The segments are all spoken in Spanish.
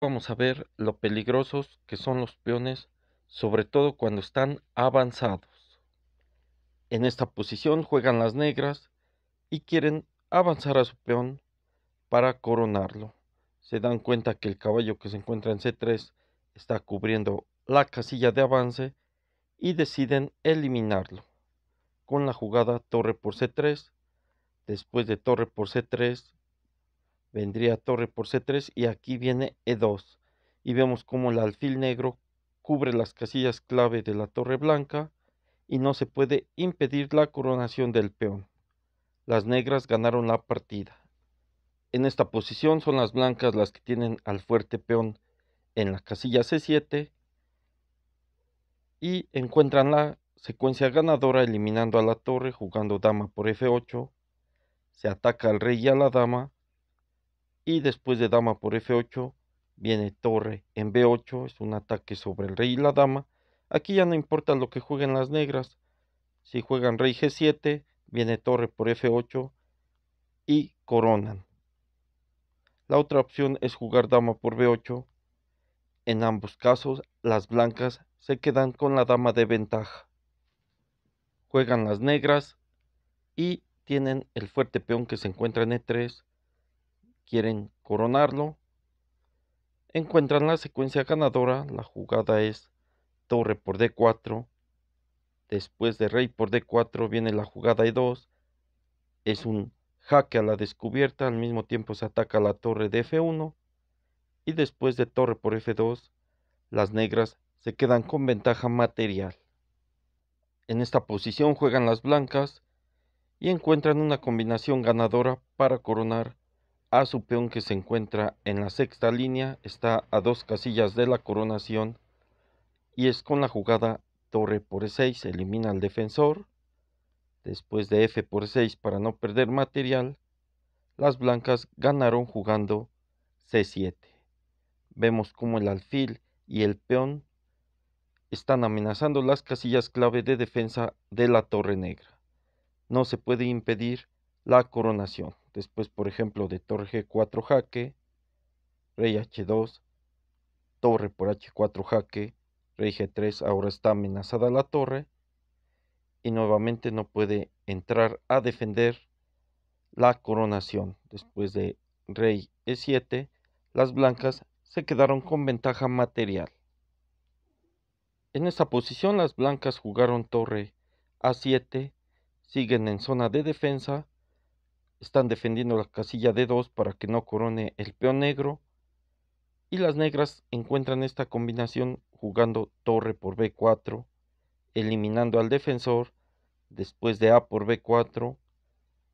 vamos a ver lo peligrosos que son los peones, sobre todo cuando están avanzados. En esta posición juegan las negras y quieren avanzar a su peón para coronarlo. Se dan cuenta que el caballo que se encuentra en C3 está cubriendo la casilla de avance y deciden eliminarlo con la jugada torre por C3. Después de torre por C3 vendría torre por C3 y aquí viene E2. Y vemos como el alfil negro cubre las casillas clave de la torre blanca y no se puede impedir la coronación del peón. Las negras ganaron la partida. En esta posición son las blancas las que tienen al fuerte peón en la casilla C7 y encuentran la secuencia ganadora eliminando a la torre jugando dama por F8. Se ataca al rey y a la dama y después de dama por F8 viene torre en B8, es un ataque sobre el rey y la dama. Aquí ya no importa lo que jueguen las negras. Si juegan rey G7, viene torre por F8 y coronan. La otra opción es jugar dama por B8. En ambos casos, las blancas se quedan con la dama de ventaja. Juegan las negras y tienen el fuerte peón que se encuentra en E3 quieren coronarlo, encuentran la secuencia ganadora, la jugada es torre por d4, después de rey por d4 viene la jugada e2, es un jaque a la descubierta, al mismo tiempo se ataca la torre de f1 y después de torre por f2 las negras se quedan con ventaja material. En esta posición juegan las blancas y encuentran una combinación ganadora para coronar a su peón que se encuentra en la sexta línea, está a dos casillas de la coronación y es con la jugada torre por E6, elimina al defensor. Después de F por 6 para no perder material, las blancas ganaron jugando C7. Vemos como el alfil y el peón están amenazando las casillas clave de defensa de la torre negra. No se puede impedir la coronación. Después, por ejemplo, de torre G4 jaque, rey H2, torre por H4 jaque, rey G3, ahora está amenazada la torre. Y nuevamente no puede entrar a defender la coronación. Después de rey E7, las blancas se quedaron con ventaja material. En esta posición las blancas jugaron torre A7, siguen en zona de defensa están defendiendo la casilla de 2 para que no corone el peón negro. Y las negras encuentran esta combinación jugando torre por B4, eliminando al defensor. Después de A por B4,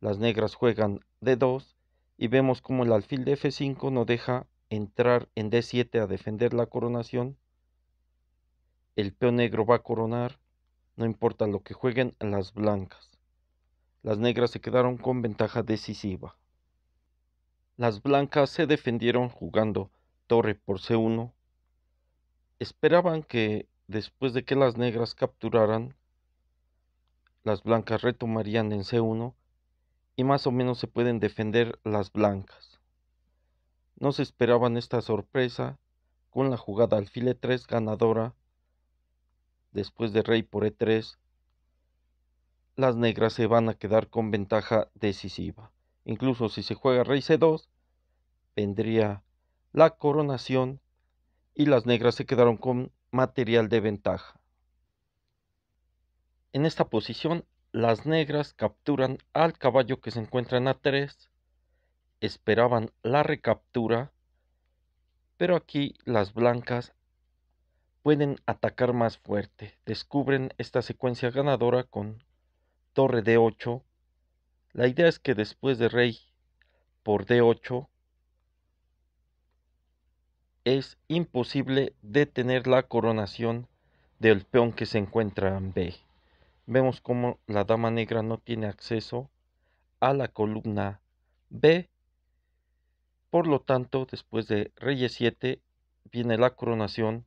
las negras juegan D2 y vemos como el alfil de F5 no deja entrar en D7 a defender la coronación. El peón negro va a coronar, no importa lo que jueguen las blancas. Las negras se quedaron con ventaja decisiva. Las blancas se defendieron jugando torre por C1. Esperaban que, después de que las negras capturaran, las blancas retomarían en C1 y más o menos se pueden defender las blancas. No se esperaban esta sorpresa con la jugada alfil 3 ganadora después de rey por E3 las negras se van a quedar con ventaja decisiva. Incluso si se juega rey c2, vendría la coronación y las negras se quedaron con material de ventaja. En esta posición, las negras capturan al caballo que se encuentra en a3, esperaban la recaptura, pero aquí las blancas pueden atacar más fuerte. Descubren esta secuencia ganadora con torre D8, la idea es que después de rey por D8, es imposible detener la coronación del peón que se encuentra en B. Vemos como la dama negra no tiene acceso a la columna B. Por lo tanto, después de reyes 7 viene la coronación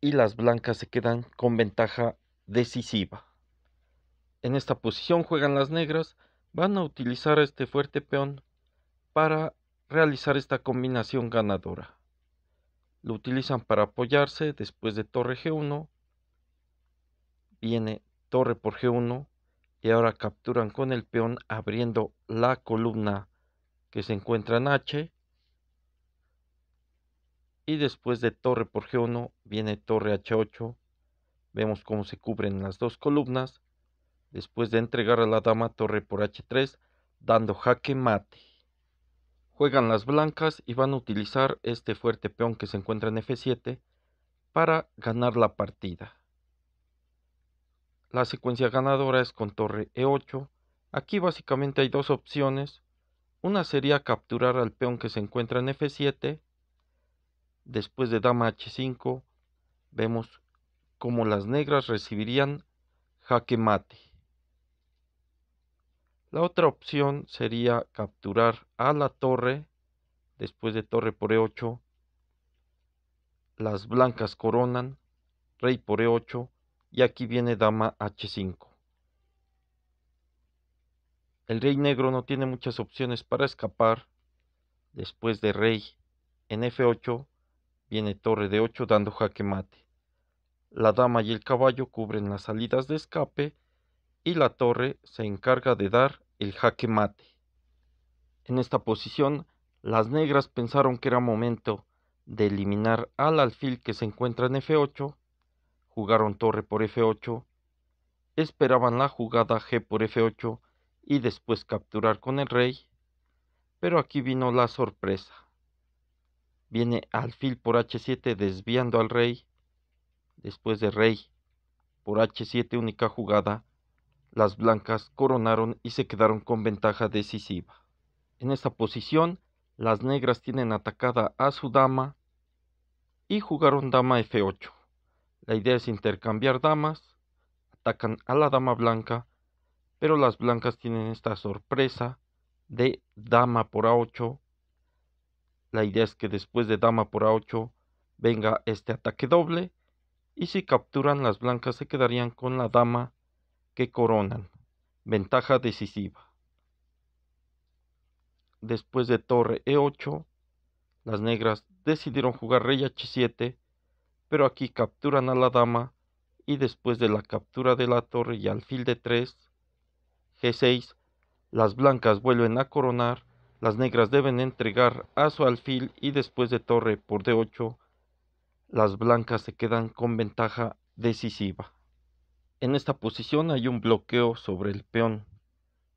y las blancas se quedan con ventaja decisiva. En esta posición juegan las negras, van a utilizar este fuerte peón para realizar esta combinación ganadora. Lo utilizan para apoyarse después de torre G1. Viene torre por G1 y ahora capturan con el peón abriendo la columna que se encuentra en H. Y después de torre por G1 viene torre H8. Vemos cómo se cubren las dos columnas después de entregar a la dama torre por h3, dando jaque mate. Juegan las blancas y van a utilizar este fuerte peón que se encuentra en f7 para ganar la partida. La secuencia ganadora es con torre e8. Aquí básicamente hay dos opciones. Una sería capturar al peón que se encuentra en f7. Después de dama h5 vemos cómo las negras recibirían jaque mate. La otra opción sería capturar a la torre, después de torre por e8, las blancas coronan, rey por e8 y aquí viene dama h5. El rey negro no tiene muchas opciones para escapar. Después de rey en f8 viene torre de 8 dando jaque mate. La dama y el caballo cubren las salidas de escape y la torre se encarga de dar el jaque mate. En esta posición, las negras pensaron que era momento de eliminar al alfil que se encuentra en F8, jugaron torre por F8, esperaban la jugada G por F8 y después capturar con el rey, pero aquí vino la sorpresa. Viene alfil por H7 desviando al rey, después de rey por H7 única jugada, las blancas coronaron y se quedaron con ventaja decisiva. En esta posición, las negras tienen atacada a su dama y jugaron dama f8. La idea es intercambiar damas, atacan a la dama blanca, pero las blancas tienen esta sorpresa de dama por a8. La idea es que después de dama por a8 venga este ataque doble y si capturan las blancas se quedarían con la dama que coronan. Ventaja decisiva. Después de torre e8, las negras decidieron jugar rey h7, pero aquí capturan a la dama y después de la captura de la torre y alfil de 3, g6, las blancas vuelven a coronar, las negras deben entregar a su alfil y después de torre por d8, las blancas se quedan con ventaja decisiva. En esta posición hay un bloqueo sobre el peón,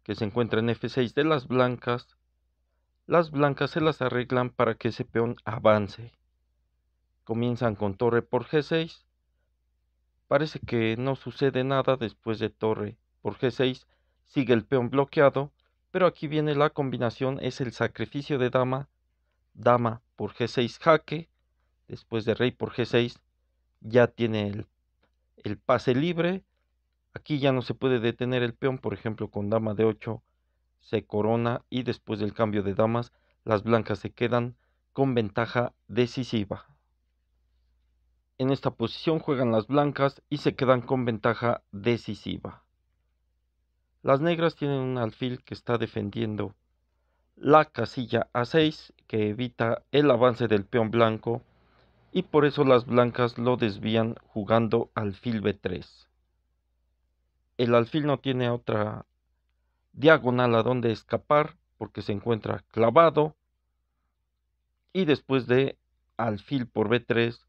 que se encuentra en F6 de las blancas. Las blancas se las arreglan para que ese peón avance. Comienzan con torre por G6. Parece que no sucede nada después de torre por G6. Sigue el peón bloqueado, pero aquí viene la combinación, es el sacrificio de dama, dama por G6 jaque, después de rey por G6, ya tiene el el pase libre. Aquí ya no se puede detener el peón, por ejemplo, con dama de 8 se corona y después del cambio de damas, las blancas se quedan con ventaja decisiva. En esta posición juegan las blancas y se quedan con ventaja decisiva. Las negras tienen un alfil que está defendiendo la casilla A6 que evita el avance del peón blanco y por eso las blancas lo desvían jugando alfil b3. El alfil no tiene otra diagonal a donde escapar porque se encuentra clavado y después de alfil por b3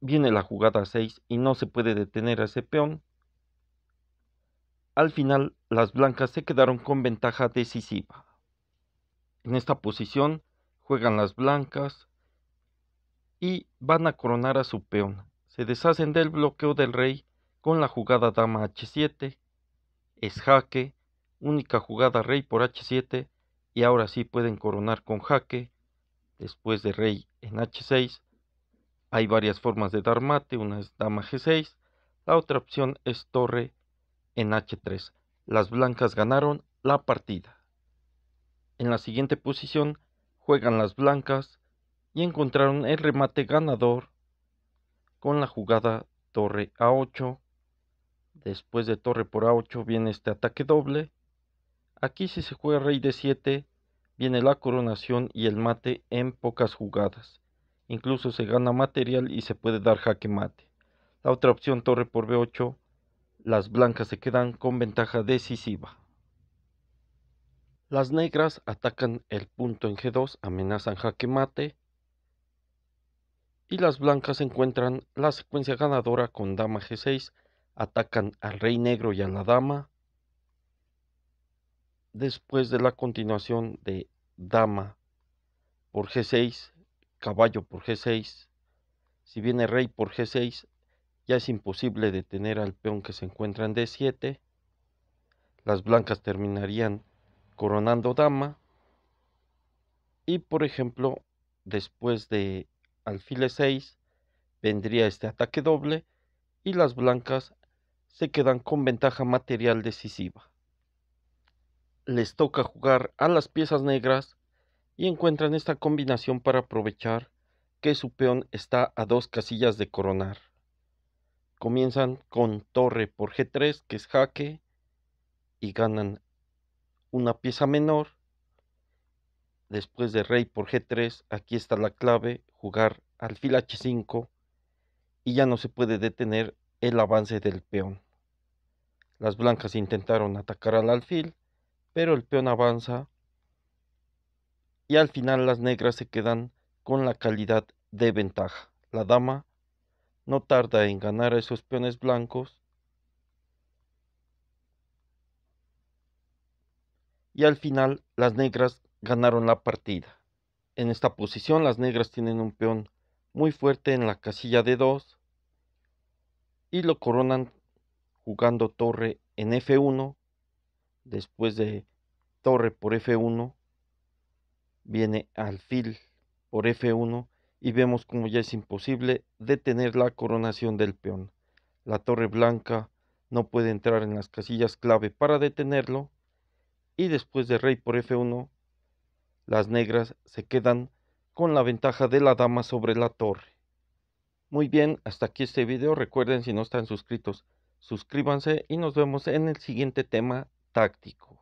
viene la jugada 6 y no se puede detener a ese peón. Al final las blancas se quedaron con ventaja decisiva. En esta posición juegan las blancas y van a coronar a su peón. Se deshacen del bloqueo del rey con la jugada dama h7, es jaque, única jugada rey por h7 y ahora sí pueden coronar con jaque, después de rey en h6. Hay varias formas de dar mate, una es dama g6, la otra opción es torre en h3. Las blancas ganaron la partida. En la siguiente posición juegan las blancas y encontraron el remate ganador con la jugada torre a 8. Después de torre por a 8 viene este ataque doble. Aquí si se juega rey de 7 viene la coronación y el mate en pocas jugadas. Incluso se gana material y se puede dar jaque mate. La otra opción torre por b8, las blancas se quedan con ventaja decisiva. Las negras atacan el punto en g2, amenazan jaque mate y las blancas encuentran la secuencia ganadora con dama g6, atacan al rey negro y a la dama. Después de la continuación de dama por g6, caballo por g6, si viene rey por g6, ya es imposible detener al peón que se encuentra en d7. Las blancas terminarían coronando dama. Y por ejemplo, después de alfil 6 vendría este ataque doble y las blancas se quedan con ventaja material decisiva. Les toca jugar a las piezas negras y encuentran esta combinación para aprovechar que su peón está a dos casillas de coronar. Comienzan con torre por g3, que es jaque, y ganan una pieza menor. Después de rey por g3, aquí está la clave, jugar alfil h5 y ya no se puede detener el avance del peón. Las blancas intentaron atacar al alfil, pero el peón avanza y al final las negras se quedan con la calidad de ventaja. La dama no tarda en ganar a esos peones blancos y al final las negras ganaron la partida. En esta posición las negras tienen un peón muy fuerte en la casilla de 2 y lo coronan jugando torre en F1. Después de torre por F1 viene alfil por F1 y vemos como ya es imposible detener la coronación del peón. La torre blanca no puede entrar en las casillas clave para detenerlo y después de rey por F1 las negras se quedan con la ventaja de la dama sobre la torre. Muy bien, hasta aquí este video. Recuerden si no están suscritos, suscríbanse y nos vemos en el siguiente tema táctico.